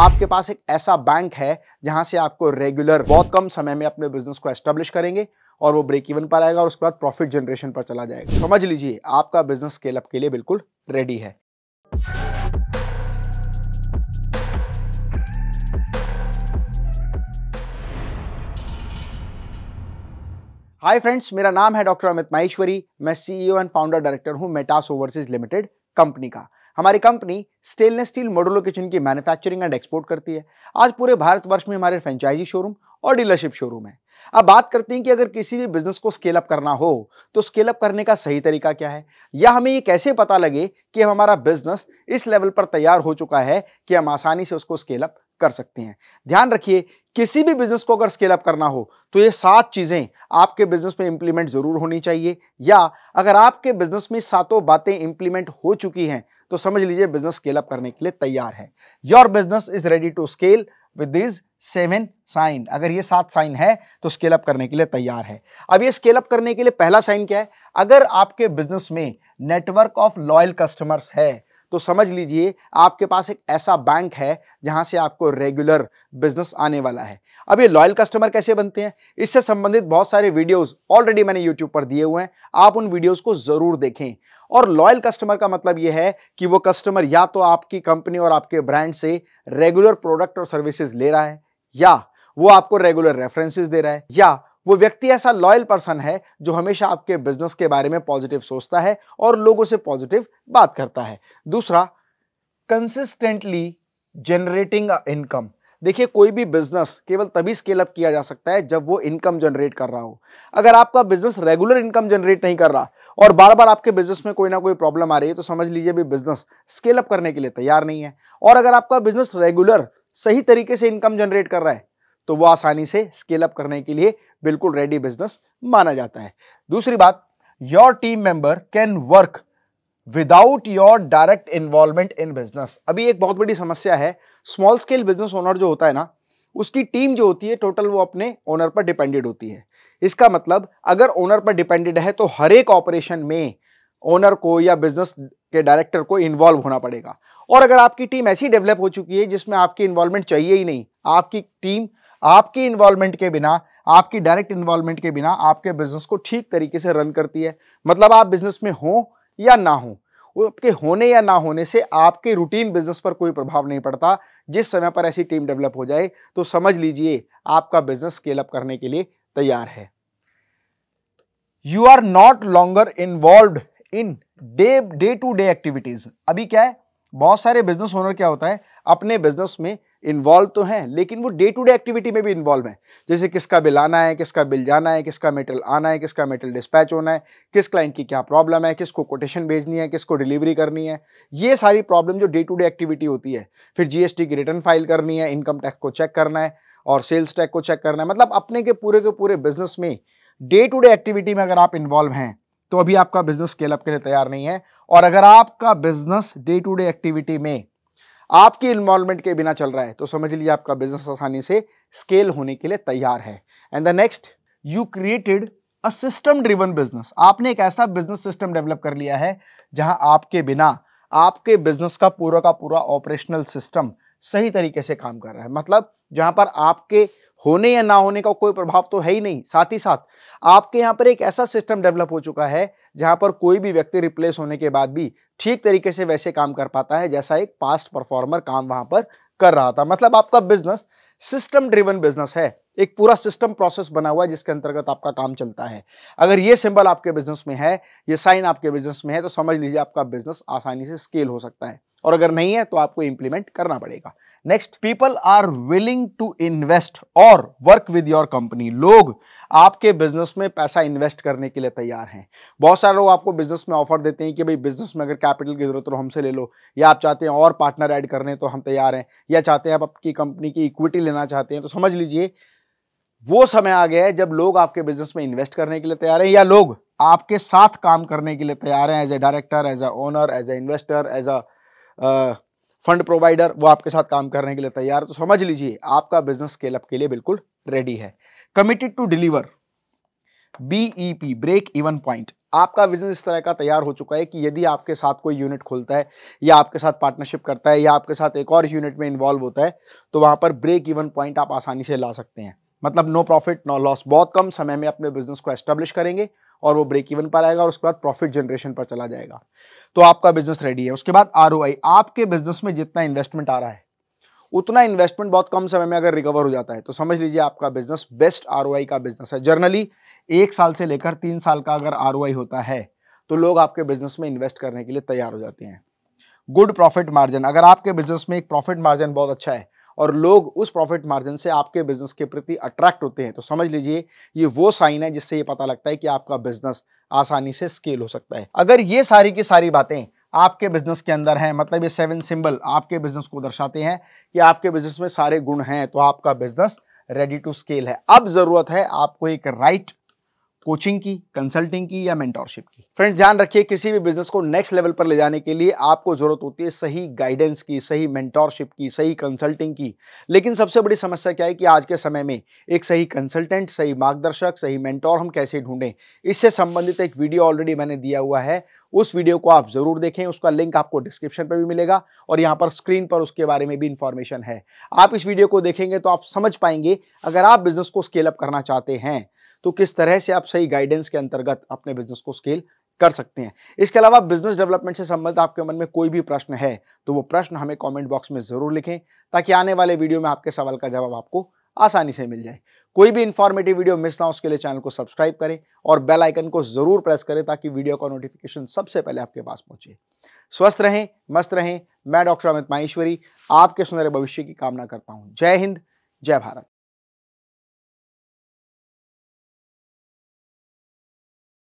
आपके पास एक ऐसा बैंक है जहां से आपको रेगुलर बहुत कम समय में अपने बिजनेस को एस्टेब्लिश करेंगे और वो ब्रेक इवन पर आएगा और उसके बाद प्रॉफिट जनरेशन पर चला जाएगा तो समझ लीजिए आपका बिजनेस स्केल अप के लिए बिल्कुल रेडी है हाय फ्रेंड्स मेरा नाम है डॉक्टर अमित माहेश्वरी मैं सीईओ एंड फाउंडर डायरेक्टर हूं मेटास ओवरसीज लिमिटेड कंपनी का हमारी company stainless steel model kitchen की मैन्युफैक्चरिंग एंड एक्सपोर्ट करती है आज पूरे भारतवर्ष में हमारे फ्रेंचाइजी शोरूम और डीलरशिप शोरूम है अब बात करते हैं कि अगर किसी भी बिजनेस को स्केल अप करना हो तो स्केल अप करने का सही तरीका क्या है या हमें ये कैसे पता लगे कि हमारा बिजनेस इस लेवल पर तैयार हो चुका है कि हम आसानी से उसको स्केल अप कर सकते हैं ध्यान रखिए किसी भी बिजनेस को अगर स्केल अप करना हो तो ये सात चीज़ें आपके बिजनेस में इंप्लीमेंट ज़रूर होनी चाहिए या अगर आपके बिजनेस में सातों बातें इंप्लीमेंट हो चुकी हैं तो समझ लीजिए बिजनेस स्केल अप करने के लिए तैयार है your business is ready to scale with this seven sign अगर ये सात साइन है तो स्केल अप करने के लिए तैयार है अब ये स्केल अप करने के लिए पहला साइन क्या है अगर आपके बिजनेस में नेटवर्क ऑफ लॉयल कस्टमर्स है तो समझ लीजिए आपके पास एक ऐसा बैंक है जहां से आपको रेगुलर बिजनेस आने वाला है अब ये लॉयल कस्टमर कैसे बनते हैं इससे संबंधित बहुत सारे वीडियोस ऑलरेडी मैंने यूट्यूब पर दिए हुए हैं आप उन वीडियोस को ज़रूर देखें और लॉयल कस्टमर का मतलब यह है कि वो कस्टमर या तो आपकी कंपनी और आपके ब्रांड से रेगुलर प्रोडक्ट और सर्विसेज ले रहा है या वो आपको रेगुलर रेफरेंसेज दे रहा है या वो व्यक्ति ऐसा लॉयल पर्सन है जो हमेशा आपके बिजनेस के बारे में पॉजिटिव सोचता है और लोगों से पॉजिटिव बात करता है दूसरा कंसिस्टेंटली जनरेटिंग इनकम देखिए कोई भी बिजनेस केवल तभी स्केल अप किया जा सकता है जब वो इनकम जनरेट कर रहा हो अगर आपका बिजनेस रेगुलर इनकम जनरेट नहीं कर रहा और बार बार आपके बिजनेस में कोई ना कोई प्रॉब्लम आ रही है तो समझ लीजिए भी बिजनेस स्केल अप करने के लिए तैयार नहीं है और अगर आपका बिजनेस रेगुलर सही तरीके से इनकम जनरेट कर रहा है तो वो आसानी से स्केल अप करने के लिए बिल्कुल रेडी बिजनेस माना जाता है दूसरी बात your team member can work without your direct involvement in business अभी एक बहुत बड़ी समस्या है स्मॉल स्केल बिजनेस ओनर जो होता है ना उसकी टीम जो होती है टोटल वो अपने ओनर पर डिपेंडेड होती है इसका मतलब अगर ओनर पर डिपेंडेड है तो हर एक ऑपरेशन में ओनर को या बिजनेस के डायरेक्टर को इन्वॉल्व होना पड़ेगा और अगर आपकी टीम ऐसी डेवलप हो चुकी है जिसमें आपकी इन्वॉल्वमेंट चाहिए ही नहीं आपकी टीम आपकी इन्वॉल्वमेंट के बिना आपकी डायरेक्ट इन्वॉल्वमेंट के बिना आपके बिजनेस को ठीक तरीके से रन करती है मतलब आप बिजनेस में हो या ना हो आपके होने या ना होने से आपके रूटीन बिजनेस पर कोई प्रभाव नहीं पड़ता जिस समय पर ऐसी टीम डेवलप हो जाए तो समझ लीजिए आपका बिजनेस स्केल अप करने के लिए तैयार है you are not longer involve in day day to day activities अभी क्या है बहुत सारे बिजनेस ओनर क्या होता है अपने बिजनेस में इन्वॉल्व तो हैं लेकिन वो डे टू डे एक्टिविटी में भी इन्वॉल्व हैं जैसे किसका बिल आना है किसका बिल जाना है किसका मेटल आना है किसका मेटल डिस्पैच होना है किस क्लाइंट की क्या प्रॉब्लम है किसको कोटेशन भेजनी है किसको डिलीवरी करनी है ये सारी प्रॉब्लम जो डे टू डे एक्टिविटी होती है फिर जीएसटी की रिटर्न फाइल करनी है इनकम टैक्स को चेक करना है और सेल्स टैक्स को चेक करना है मतलब अपने के पूरे के पूरे बिजनेस में डे टू डे एक्टिविटी में अगर आप इन्वॉल्व हैं तो अभी आपका बिजनेस स्केलअप के लिए तैयार नहीं है और अगर आपका business day to day activity में आपकी इन्वॉल्वमेंट के बिना चल रहा है तो समझ लीजिए आपका बिजनेस आसानी से स्केल होने के लिए तैयार है and the next you created a system driven business आपने एक ऐसा बिजनेस सिस्टम डेवलप कर लिया है जहां आपके बिना आपके बिजनेस का पूरा का पूरा ऑपरेशनल सिस्टम सही तरीके से काम कर रहा है मतलब जहां पर आपके होने या ना होने का कोई प्रभाव तो है ही नहीं साथ ही साथ आपके यहाँ पर एक ऐसा सिस्टम डेवलप हो चुका है जहाँ पर कोई भी व्यक्ति रिप्लेस होने के बाद भी ठीक तरीके से वैसे काम कर पाता है जैसा एक पास्ट परफॉर्मर काम वहाँ पर कर रहा था मतलब आपका बिजनेस सिस्टम ड्रिवन बिजनेस है एक पूरा सिस्टम प्रोसेस बना हुआ है जिसके अंतर्गत आपका काम चलता है अगर ये सिंबल आपके बिजनेस में है ये साइन आपके बिजनेस में है तो समझ लीजिए आपका बिजनेस आसानी से स्केल हो सकता है और अगर नहीं है तो आपको इंप्लीमेंट करना पड़ेगा next people are willing to invest और वर्क विद योर कंपनी लोग आपके बिजनेस में पैसा इन्वेस्ट करने के लिए तैयार हैं बहुत सारे लोग आपको बिजनेस में ऑफर देते हैं कि भाई बिजनेस में अगर कैपिटल की जरूरत हो तो हमसे ले लो या आप चाहते हैं और पार्टनर ऐड करने तो हम तैयार हैं या चाहते हैं आप आपकी कंपनी की इक्विटी लेना चाहते हैं तो समझ लीजिए वो समय आ गया है जब लोग आपके बिजनेस में इन्वेस्ट करने के लिए तैयार हैं या लोग आपके साथ काम करने के लिए तैयार हैं as a director as a owner as a investor as a fund provider वो आपके साथ काम करने के लिए तैयार तो समझ लीजिए आपका बिजनेस स्केलअप के लिए बिल्कुल रेडी है committed to deliver BEP break even point आपका बिजनेस इस तरह का तैयार हो चुका है कि यदि आपके साथ कोई यूनिट खोलता है या आपके साथ पार्टनरशिप करता है या आपके साथ एक और यूनिट में इन्वॉल्व होता है तो वहां पर ब्रेक इवन पॉइंट आप आसानी से ला सकते हैं मतलब नो प्रॉफिट नो लॉस बहुत कम समय में अपने बिजनेस को एस्टेब्लिश करेंगे और वो ब्रेक इवन पर आएगा और उसके बाद प्रॉफिट जनरेशन पर चला जाएगा तो आपका बिजनेस रेडी है उसके बाद आर आपके बिजनेस में जितना इन्वेस्टमेंट आ रहा है उतना इन्वेस्टमेंट बहुत कम समय में अगर रिकवर हो जाता है तो समझ लीजिए आपका बिजनेस बेस्ट आर का बिजनेस है जर्नली एक साल से लेकर तीन साल का अगर आर होता है तो लोग आपके बिजनेस में इन्वेस्ट करने के लिए तैयार हो जाते हैं गुड प्रॉफिट मार्जिन अगर आपके बिजनेस में एक प्रॉफिट मार्जिन बहुत अच्छा है और लोग उस प्रॉफिट मार्जिन से आपके बिजनेस के प्रति अट्रैक्ट होते हैं तो समझ लीजिए ये वो साइन है जिससे ये पता लगता है कि आपका बिजनेस आसानी से स्केल हो सकता है अगर ये सारी की सारी बातें आपके बिजनेस के अंदर हैं मतलब ये सेवन सिंबल आपके बिजनेस को दर्शाते हैं कि आपके बिजनेस में सारे गुण हैं तो आपका बिजनेस रेडी टू स्केल है अब जरूरत है आपको एक राइट कोचिंग की कंसल्टिंग की या मेंटोरशिप की फ्रेंड ध्यान रखिए किसी भी बिजनेस को नेक्स्ट लेवल पर ले जाने के लिए आपको जरूरत होती है सही गाइडेंस की सही मेंटोरशिप की सही कंसल्टिंग की लेकिन सबसे बड़ी समस्या क्या है कि आज के समय में एक सही कंसल्टेंट सही मार्गदर्शक सही मेंटोर हम कैसे ढूंढें इससे संबंधित एक वीडियो ऑलरेडी मैंने दिया हुआ है उस वीडियो को आप जरूर देखें उसका लिंक आपको डिस्क्रिप्शन पर भी मिलेगा और यहाँ पर स्क्रीन पर उसके बारे में भी इंफॉर्मेशन है आप इस वीडियो को देखेंगे तो आप समझ पाएंगे अगर आप बिजनेस को स्केल अप करना चाहते हैं तो किस तरह से आप सही गाइडेंस के अंतर्गत अपने बिजनेस को स्केल कर सकते हैं इसके अलावा बिजनेस डेवलपमेंट से संबंधित आपके मन में कोई भी प्रश्न है तो वो प्रश्न हमें कमेंट बॉक्स में जरूर लिखें ताकि आने वाले वीडियो में आपके सवाल का जवाब आपको आसानी से मिल जाए कोई भी इंफॉर्मेटिव वीडियो मिस ना उसके लिए चैनल को सब्सक्राइब करें और बेल आइकन को जरूर प्रेस करें ताकि वीडियो का नोटिफिकेशन सबसे पहले आपके पास पहुंचे स्वस्थ रहें मस्त रहें मैं डॉक्टर अमित माहेश्वरी आपके सुनहरे भविष्य की कामना करता हूं जय हिंद जय भारत